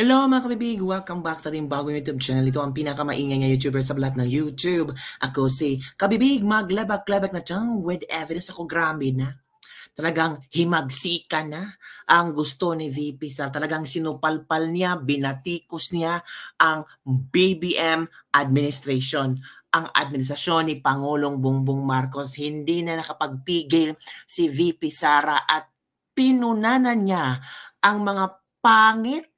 Hello mga kabibig! Welcome back sa ating bagong YouTube channel. Ito ang pinakamaingay na YouTuber sa lahat ng YouTube. Ako si Kabibig, maglabak-labak na tiyang with evidence ako grabe na. Talagang himagsikan na ang gusto ni VP Sar. Talagang sinupalpal niya, binatikos niya ang BBM administration ang administrasyon ni Pangulong Bongbong Marcos. Hindi na nakapagpigil si VP Sara at pinunanan niya ang mga pangit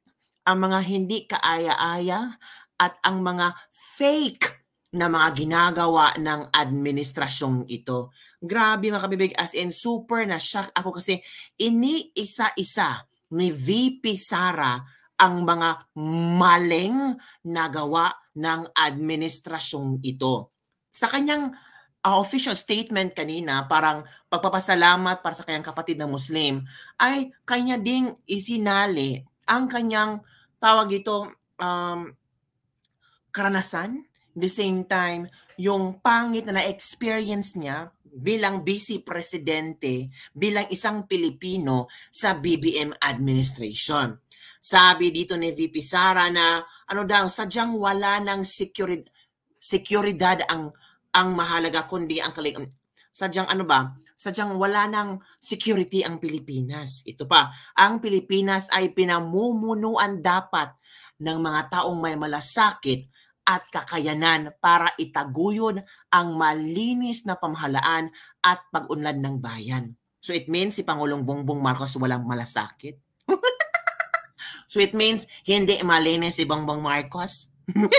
ang mga hindi kaaya-aya at ang mga fake na mga ginagawa ng administrasyong ito. Grabe mga kabibig, as in super na shock ako kasi iniisa-isa ni VP Sara ang mga maling nagawa ng administrasyong ito. Sa kanyang uh, official statement kanina, parang pagpapasalamat para sa kanyang kapatid na Muslim, ay kanya ding isinali ang kanyang tawag ito um, karanasan. the same time, yung pangit na na-experience niya bilang busy presidente, bilang isang Pilipino sa BBM administration. Sabi dito ni VP Sara na ano daw, sadyang wala ng security, securidad ang ang mahalaga kundi ang kalig sadyang ano ba sadyang wala ng security ang Pilipinas. Ito pa, ang Pilipinas ay pinamumunuan dapat ng mga taong may malasakit at kakayanan para itaguyod ang malinis na pamahalaan at pag-unlad ng bayan. So it means si Pangulong Bongbong Marcos walang malasakit. so it means hindi malinis si Bongbong Marcos.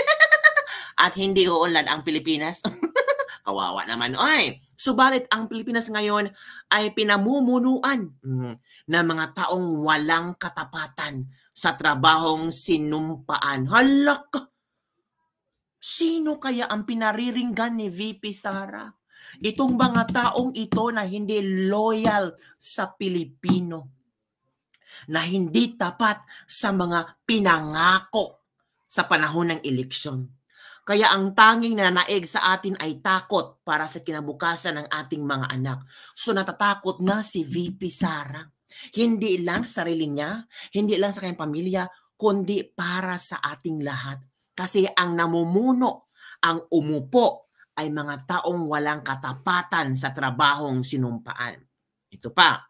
at hindi uunlad ang Pilipinas. Kawawa naman, oy! Subalit ang Pilipinas ngayon ay pinamumunuan mm, ng mga taong walang katapatan sa trabahong sinumpaan. Halak! Sino kaya ang pinariringgan ni VP Sara? Itong mga taong ito na hindi loyal sa Pilipino na hindi tapat sa mga pinangako sa panahon ng eleksyon. Kaya ang tanging nanaig sa atin ay takot para sa kinabukasan ng ating mga anak. So natatakot na si VP Sara. Hindi lang sarili niya, hindi lang sa kanyang pamilya, kundi para sa ating lahat. Kasi ang namumuno, ang umupo, ay mga taong walang katapatan sa trabahong sinumpaan. Ito pa,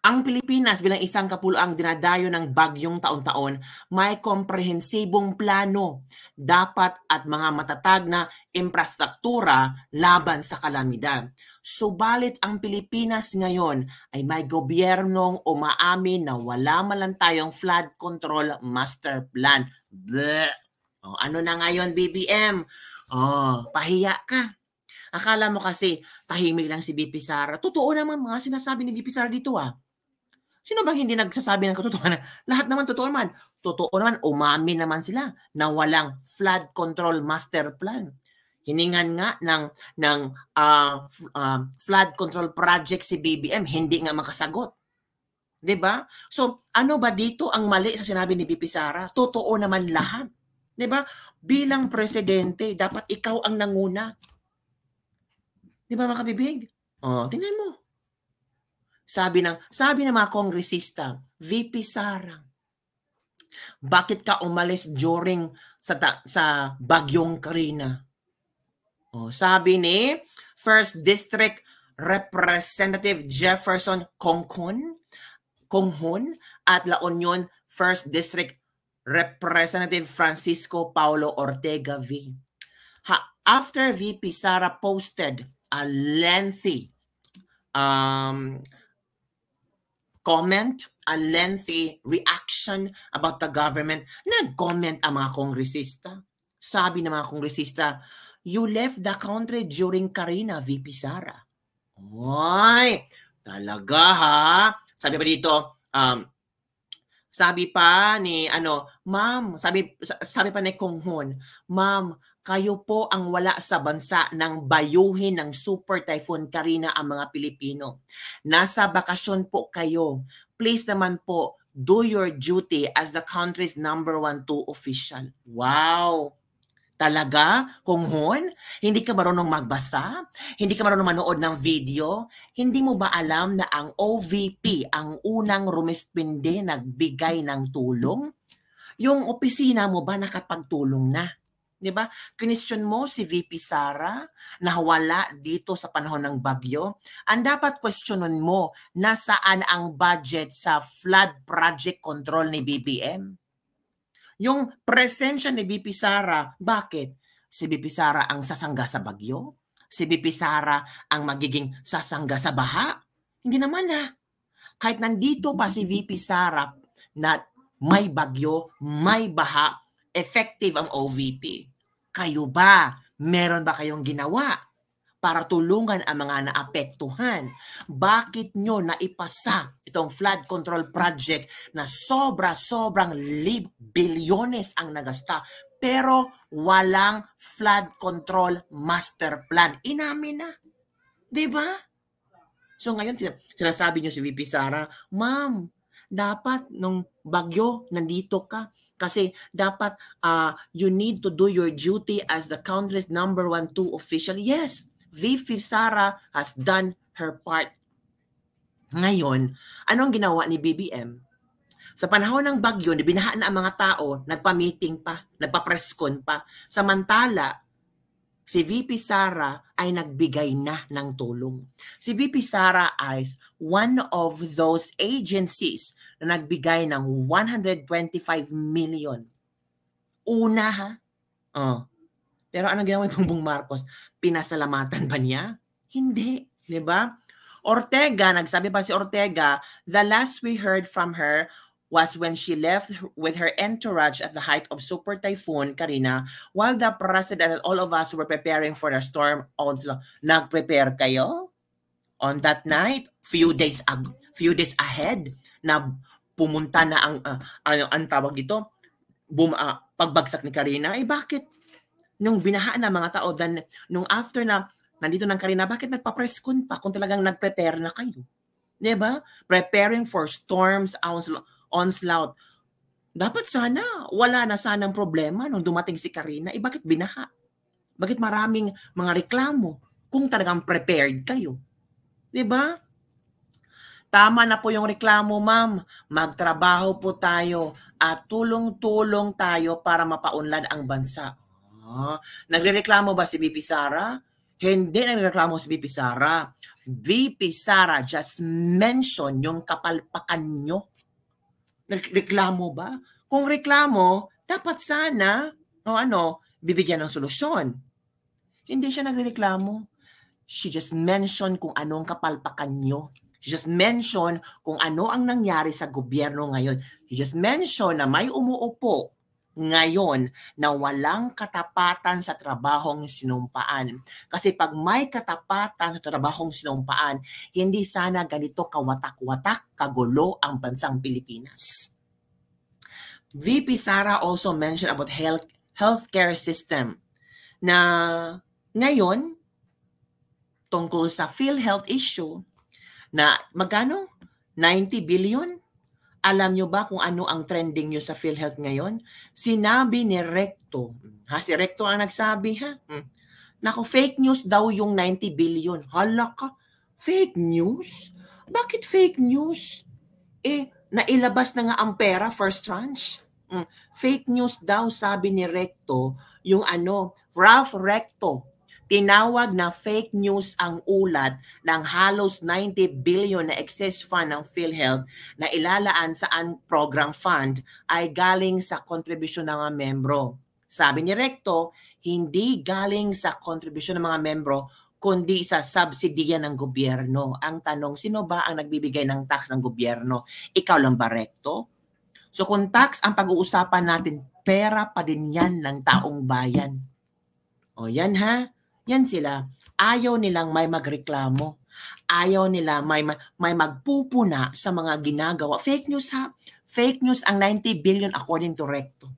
ang Pilipinas bilang isang kapuloang dinadayo ng bagyong taon-taon, may komprehensibong plano, dapat at mga matatag na infrastruktura laban sa kalamidad. Subalit ang Pilipinas ngayon ay may gobyernong umaamin na wala man lang tayong flood control master plan. Bleh. Oh, ano na ngayon BBM? Oh, pahiya ka. Akala mo kasi tahimik lang si BP Sara. Totoo naman mga sinasabi ni BP Sara dito ah. Sino bang hindi nagsasabi ng katotohanan? Lahat naman totoo naman. Totoo naman, umami naman sila na walang flood control master plan. Hiningan nga ng, ng uh, uh, flood control project si BBM, hindi nga makasagot. 'Di ba? So, ano ba dito ang mali sa sinabi ni BP Sara? Totoo naman lahat. 'Di ba? Bilang presidente, dapat ikaw ang nanguna. 'Di ba mga kabibig? Oh, tingnan mo. Sabi ng, sabi ng mga kongresista, VP Sarang, bakit ka umalis during sa, sa Bagyong Karina? O, sabi ni First District Representative Jefferson Conghon, Conghon at La Union First District Representative Francisco Paulo Ortega V. Ha, after VP Sara posted a lengthy um, comment, a lengthy reaction about the government, nag-comment ang mga kongresista. Sabi ng mga kongresista, you left the country during Karina VP Sara. Why? Talaga ha? Sabi pa dito, um, sabi pa ni ano, ma'am, sabi sabi pa ni Konghon, ma'am, kayo po ang wala sa bansa nang bayuhin ng Super Typhoon Karina ang mga Pilipino. Nasa bakasyon po kayo. Please naman po, do your duty as the country's number one two official. Wow! Talaga? Kung hon? Hindi ka marunong magbasa? Hindi ka marunong manood ng video? Hindi mo ba alam na ang OVP ang unang rumispinde nagbigay ng tulong? Yung opisina mo ba nakapagtulong na? 'di ba? Question mo si VP Sara na wala dito sa panahon ng bagyo. Ang dapat questionin mo, nasaan ang budget sa flood project control ni BBM? Yung presensya ni VP Sara, bakit? Si VP Sara ang sasangga sa bagyo? Si VP Sara ang magiging sasangga sa baha? Hindi naman ah. Kahit nandito pa si VP Sara na may bagyo, may baha, effective ang OVP. Kayo ba, meron ba kayong ginawa para tulungan ang mga naapektuhan? Bakit nyo naipasa itong flood control project na sobra-sobrang lib bilyones ang nagasta pero walang flood control master plan? Inamin na. 'Di ba? So ngayon sinasabi niyo si VP Sara, "Ma'am, dapat nung bagyo nandito ka kasi dapat uh, you need to do your duty as the country's number one two official. Yes, VP Sara has done her part. Ngayon, anong ginawa ni BBM? Sa panahon ng bagyo, binahaan na ang mga tao, nagpa-meeting pa, nagpa-presscon pa. Samantala, si VP Sara ay nagbigay na ng tulong. Si VP Sara ay one of those agencies na nagbigay ng 125 million. Una ha? Oh. Pero ano ginawa ni Bongbong Marcos? Pinasalamatan ba niya? Hindi. ba? Diba? Ortega, nagsabi pa si Ortega, the last we heard from her was when she left with her entourage at the height of Super Typhoon Karina while the president and all of us were preparing for the storm onslaught. Nag-prepare kayo? On that night, few days ag few days ahead na pumunta na ang uh, ano ang tawag dito, boom, uh, ah, pagbagsak ni Karina. Eh bakit nung binahaan ng mga tao then nung after na nandito ng Karina, bakit nagpa-press con pa kung talagang nagprepare na kayo? 'Di ba? Preparing for storms, onslaught onslaught. Dapat sana, wala na sanang problema nung dumating si Karina. Eh, bakit binaha? Bakit maraming mga reklamo kung talagang prepared kayo? ba? Diba? Tama na po yung reklamo, ma'am. Magtrabaho po tayo at tulong-tulong tayo para mapaunlad ang bansa. Ah, nagre-reklamo ba si BP Sara? Hindi nagrereklamo si BP Sara. VP Sara just mention yung kapalpakan nyo Reklamo ba? Kung reklamo, dapat sana, o ano, bibigyan ng solusyon. Hindi siya nagreklamo. She just mentioned kung anong kapalpakan nyo. She just mentioned kung ano ang nangyari sa gobyerno ngayon. She just mentioned na may umuupo ngayon na walang katapatan sa trabahong sinumpaan. Kasi pag may katapatan sa trabahong sinumpaan, hindi sana ganito kawatak-watak, kagulo ang bansang Pilipinas. VP Sara also mentioned about health healthcare system na ngayon tungkol sa PhilHealth issue na magkano? 90 billion alam nyo ba kung ano ang trending nyo sa PhilHealth ngayon? Sinabi ni Recto. Ha, si Recto ang nagsabi ha. Hmm. Nako, fake news daw yung 90 billion. Hala ka, fake news? Bakit fake news? Eh, nailabas na nga ang pera, first tranche. Mm. Fake news daw, sabi ni Recto, yung ano, Ralph Recto, Tinawag na fake news ang ulat ng halos 90 billion na excess fund ng PhilHealth na ilalaan sa program fund ay galing sa kontribusyon ng mga membro. Sabi ni Recto, hindi galing sa kontribusyon ng mga membro kundi sa subsidiya ng gobyerno. Ang tanong, sino ba ang nagbibigay ng tax ng gobyerno? Ikaw lang ba, Recto? So kung tax ang pag-uusapan natin, pera pa din yan ng taong bayan. O yan ha, yan sila. Ayaw nilang may magreklamo. Ayaw nila may, may magpupuna sa mga ginagawa. Fake news ha. Fake news ang 90 billion according to Recto.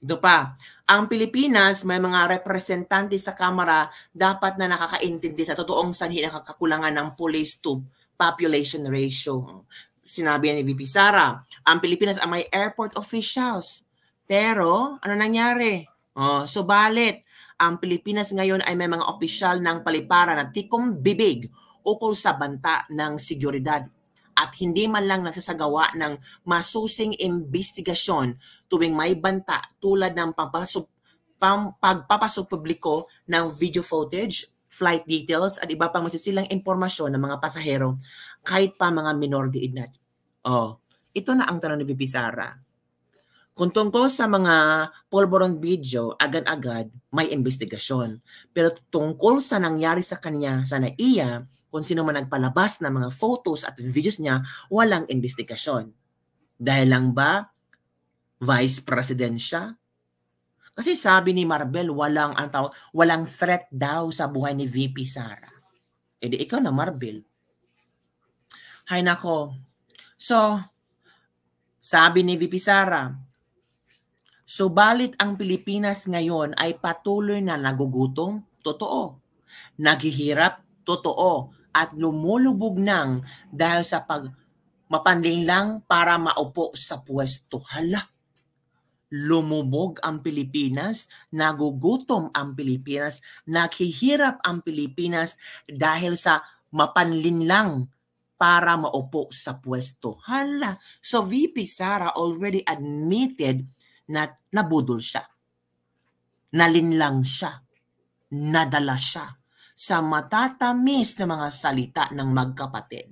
Ito pa, ang Pilipinas may mga representante sa Kamara dapat na nakakaintindi sa totoong sanhi ng kakulangan ng police to population ratio. Sinabi ni VP Sara, ang Pilipinas ang may airport officials. Pero ano nangyari? Oh, so balit, ang Pilipinas ngayon ay may mga opisyal ng paliparan na tikom bibig ukol sa banta ng seguridad at hindi man lang nagsasagawa ng masusing investigasyon tuwing may banta tulad ng pampasub, pam, pagpapasok publiko ng video footage, flight details at iba pang masisilang impormasyon ng mga pasahero kahit pa mga minor de edad. Oh, ito na ang tanong ni Bibi Sara kung tungkol sa mga polvoron video, agad-agad may investigasyon. Pero tungkol sa nangyari sa kanya, sa naiya, kung sino man nagpalabas ng mga photos at videos niya, walang investigasyon. Dahil lang ba vice president siya? Kasi sabi ni Marbel, walang, ang tawag, walang threat daw sa buhay ni VP Sara. E di ikaw na, Marbel. Hay nako. So, sabi ni VP Sara, Subalit ang Pilipinas ngayon ay patuloy na nagugutom, totoo. Naghihirap, totoo. At lumulubog nang dahil sa pag mapanlinlang para maupo sa pwesto. Hala! lumubog ang Pilipinas, nagugutom ang Pilipinas, naghihirap ang Pilipinas dahil sa mapanlinlang para maupo sa pwesto. Hala! So VP Sara already admitted na nabudol siya. Nalinlang siya. Nadala siya sa matatamis na mga salita ng magkapatid.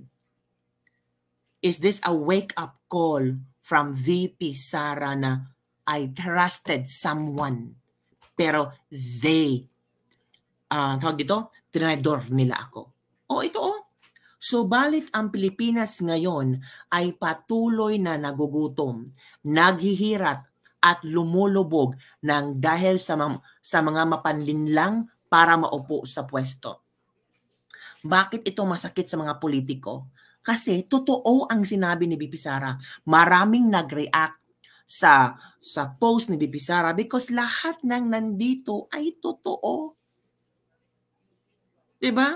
Is this a wake-up call from VP Sara na I trusted someone pero they uh, tawag dito, trinador nila ako. O oh, ito o. Oh. Subalit ang Pilipinas ngayon ay patuloy na nagugutom, naghihirat at lumulubog ng dahil sa, ma- sa mga mapanlinlang para maupo sa pwesto. Bakit ito masakit sa mga politiko? Kasi totoo ang sinabi ni Bibi Sara. Maraming nag-react sa sa post ni Bibi Sara because lahat ng nandito ay totoo. 'Di ba?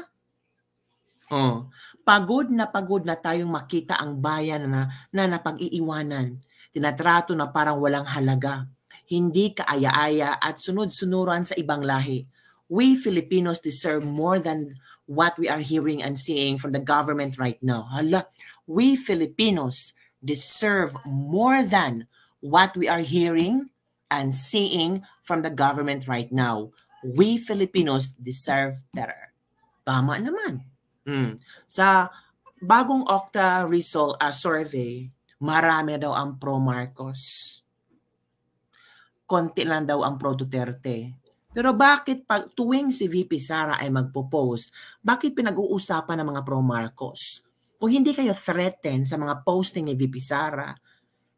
Oh, pagod na pagod na tayong makita ang bayan na na napag-iiwanan tinatrato na parang walang halaga, hindi kaaya-aya at sunod-sunuran sa ibang lahi. We Filipinos deserve more than what we are hearing and seeing from the government right now. Hala, we Filipinos deserve more than what we are hearing and seeing from the government right now. We Filipinos deserve better. Tama naman. Mm. Sa bagong Okta result uh, survey, marami daw ang pro-Marcos. Konti lang daw ang pro-Duterte. Pero bakit pag tuwing si VP Sara ay magpo-post, bakit pinag-uusapan ng mga pro-Marcos? Kung hindi kayo threatened sa mga posting ni VP Sara,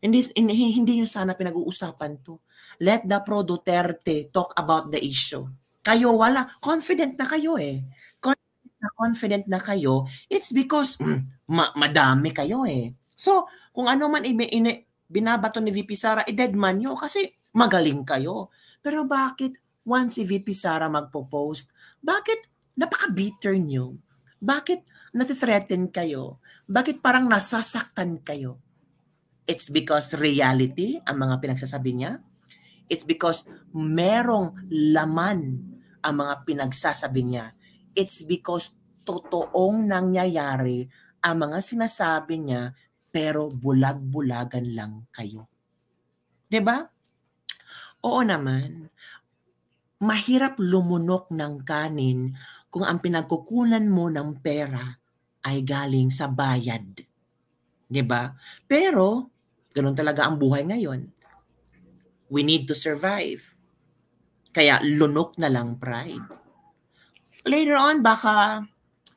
hindi, hindi nyo sana pinag-uusapan to. Let the pro-Duterte talk about the issue. Kayo wala. Confident na kayo eh. Confident na, confident na kayo. It's because mm, ma- madami kayo eh. So, kung ano man ine, binabato ni VP Sara, i eh, dead man nyo kasi magaling kayo. Pero bakit once si VP Sara magpo-post, bakit napaka-bitter nyo? Bakit natithreaten kayo? Bakit parang nasasaktan kayo? It's because reality ang mga pinagsasabi niya. It's because merong laman ang mga pinagsasabi niya. It's because totoong nangyayari ang mga sinasabi niya pero bulag-bulagan lang kayo. 'Di ba? Oo naman. Mahirap lumunok ng kanin kung ang pinagkukunan mo ng pera ay galing sa bayad. 'Di ba? Pero ganun talaga ang buhay ngayon. We need to survive. Kaya lunok na lang pride. Later on, baka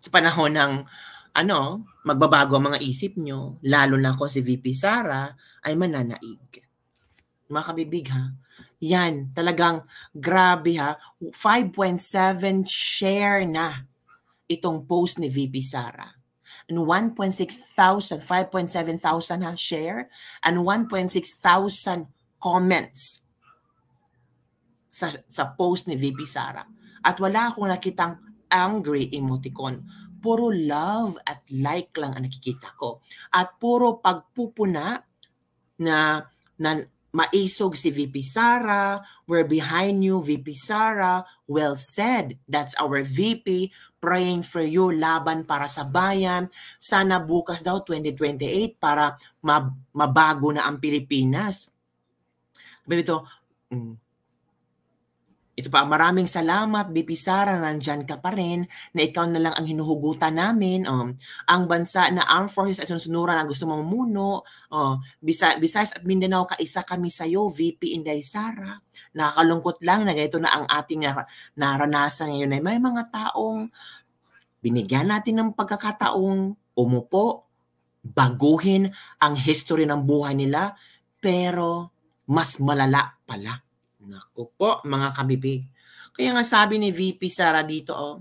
sa panahon ng ano, magbabago ang mga isip nyo, lalo na ako si VP Sara, ay mananaig. Mga kabibig ha, yan, talagang grabe ha, 5.7 share na itong post ni VP Sara. And 1.6 thousand, 5.7 thousand ha, share, and 1.6 thousand comments sa, sa post ni VP Sara. At wala akong nakitang angry emoticon puro love at like lang ang nakikita ko. At puro pagpupuna na, na maisog si VP Sara, we're behind you VP Sara, well said. That's our VP praying for you laban para sa bayan. Sana bukas daw 2028 para mab- mabago na ang Pilipinas. Sabi ito, mm, ito pa, maraming salamat, BP Sara, nandyan ka pa rin, na ikaw na lang ang hinuhugutan namin. Um, ang bansa na armed forces at sunusunuran ang gusto mamuno. Uh, bisa, besides at Mindanao, kaisa kami sa'yo, VP Inday Sara. Nakakalungkot lang na ganito na ang ating nar- naranasan ngayon. ay May mga taong binigyan natin ng pagkakataong umupo, baguhin ang history ng buhay nila, pero mas malala pala Naku po, mga kabibig. Kaya nga sabi ni VP Sara dito, oh,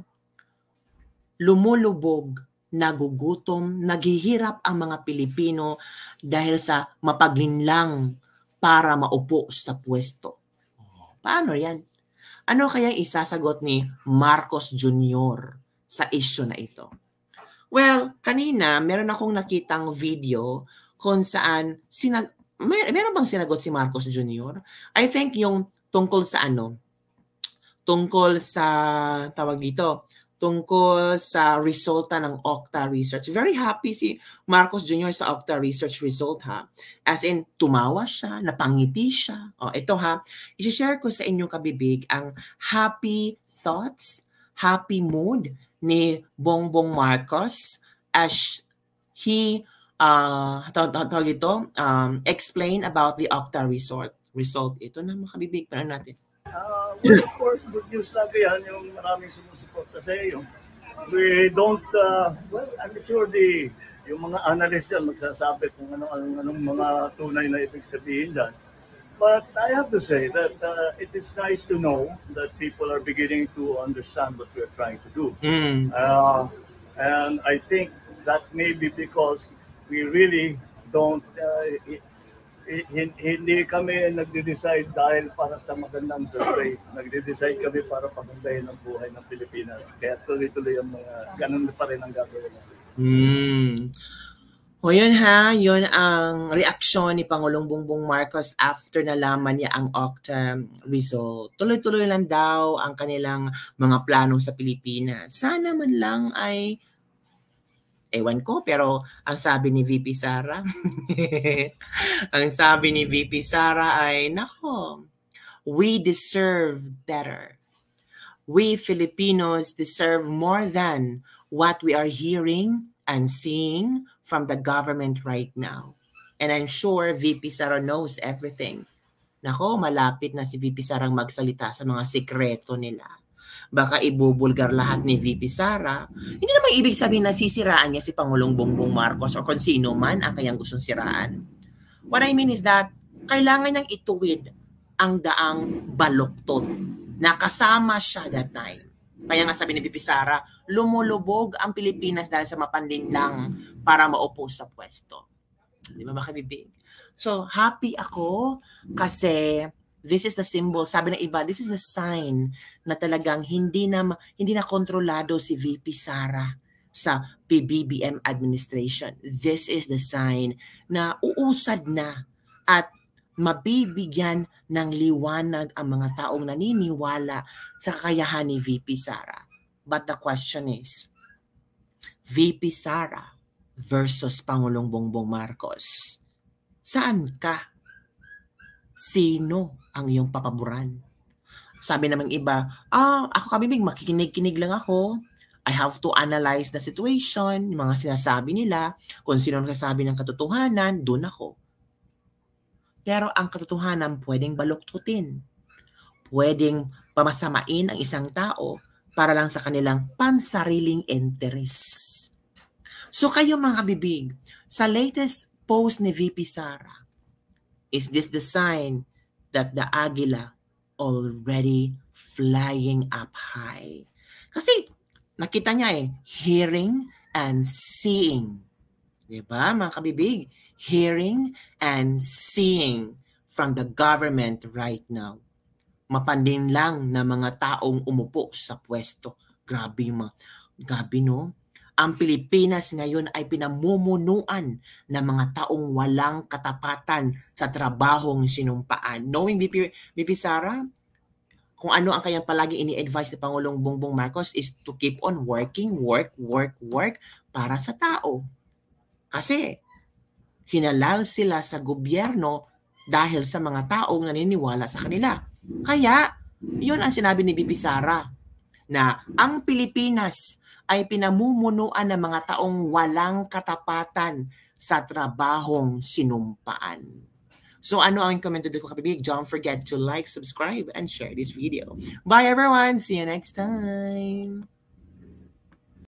lumulubog, nagugutom, naghihirap ang mga Pilipino dahil sa mapaglinlang para maupo sa pwesto. Paano yan? Ano kaya isasagot ni Marcos Jr. sa issue na ito? Well, kanina meron akong nakitang video kung saan sinag mer- meron bang sinagot si Marcos Jr.? I think yung tungkol sa ano, tungkol sa, tawag dito, tungkol sa resulta ng Octa Research. Very happy si Marcos Jr. sa Octa Research result ha. As in, tumawa siya, napangiti siya. O, oh, ito ha, isi-share ko sa inyo kabibig ang happy thoughts, happy mood ni Bongbong Marcos as he uh, tawag, tawag ito, um, explain about the Octa Resort. Result ito na makabibig para ano natin. Uh, well, of course, good news sabi yan, yung maraming sumusuporta sa yung we don't, uh, well, I'm sure the, yung mga analysts yan magsasabi kung anong, anong, anong mga tunay na ibig sabihin dyan. But I have to say that uh, it is nice to know that people are beginning to understand what we are trying to do. Mm. Uh, and I think that may be because we really don't, uh, hindi kami nagde-decide dahil para sa magandang survey. Nagde-decide kami para pagandahin ang buhay ng Pilipinas. Kaya tuloy-tuloy ang mga, ganun pa rin ang gagawin natin. Mm. O yun ha, yun ang reaksyon ni Pangulong Bongbong Marcos after nalaman niya ang OCTA result. Tuloy-tuloy lang daw ang kanilang mga plano sa Pilipinas. Sana man lang ay Ewan ko, pero ang sabi ni VP Sara, ang sabi ni VP Sara ay, nako, we deserve better. We Filipinos deserve more than what we are hearing and seeing from the government right now. And I'm sure VP Sara knows everything. Nako, malapit na si VP Sarang magsalita sa mga sikreto nila baka ibubulgar lahat ni VP Sara. Hindi naman ibig sabihin na sisiraan niya si Pangulong Bongbong Marcos o kung sino man ang kanyang gustong siraan. What I mean is that kailangan niyang ituwid ang daang baloktot na kasama siya that time. Kaya nga sabi ni VP Sara, lumulubog ang Pilipinas dahil sa mapanlinlang para maupo sa pwesto. Di ba mga So, happy ako kasi this is the symbol, sabi ng iba, this is the sign na talagang hindi na, hindi na kontrolado si VP Sara sa PBBM administration. This is the sign na uusad na at mabibigyan ng liwanag ang mga taong naniniwala sa kakayahan ni VP Sara. But the question is, VP Sara versus Pangulong Bongbong Marcos, saan ka sino ang iyong papaboran? Sabi namang iba, ah, ako kabibig, makikinig-kinig lang ako. I have to analyze the situation, yung mga sinasabi nila, kung sino ang nagsasabi ng katotohanan, doon ako. Pero ang katotohanan pwedeng baluktutin. Pwedeng pamasamain ang isang tao para lang sa kanilang pansariling interest. So kayo mga kabibig, sa latest post ni VP Sara, Is this the sign that the agila already flying up high? Kasi nakita niya eh, hearing and seeing. Diba mga kabibig? Hearing and seeing from the government right now. Mapandin lang na mga taong umupo sa pwesto. Grabe mo. grabe no? ang Pilipinas ngayon ay pinamumunuan ng mga taong walang katapatan sa trabahong sinumpaan. Knowing BP, BP Sara, kung ano ang kanyang palagi ini-advise ni Pangulong Bongbong Marcos is to keep on working, work, work, work para sa tao. Kasi hinalal sila sa gobyerno dahil sa mga taong naniniwala sa kanila. Kaya, yun ang sinabi ni BP Sara na ang Pilipinas ay pinamumunuan ng mga taong walang katapatan sa trabahong sinumpaan. So ano ang komento ko kapibig? Don't forget to like, subscribe, and share this video. Bye everyone! See you next time!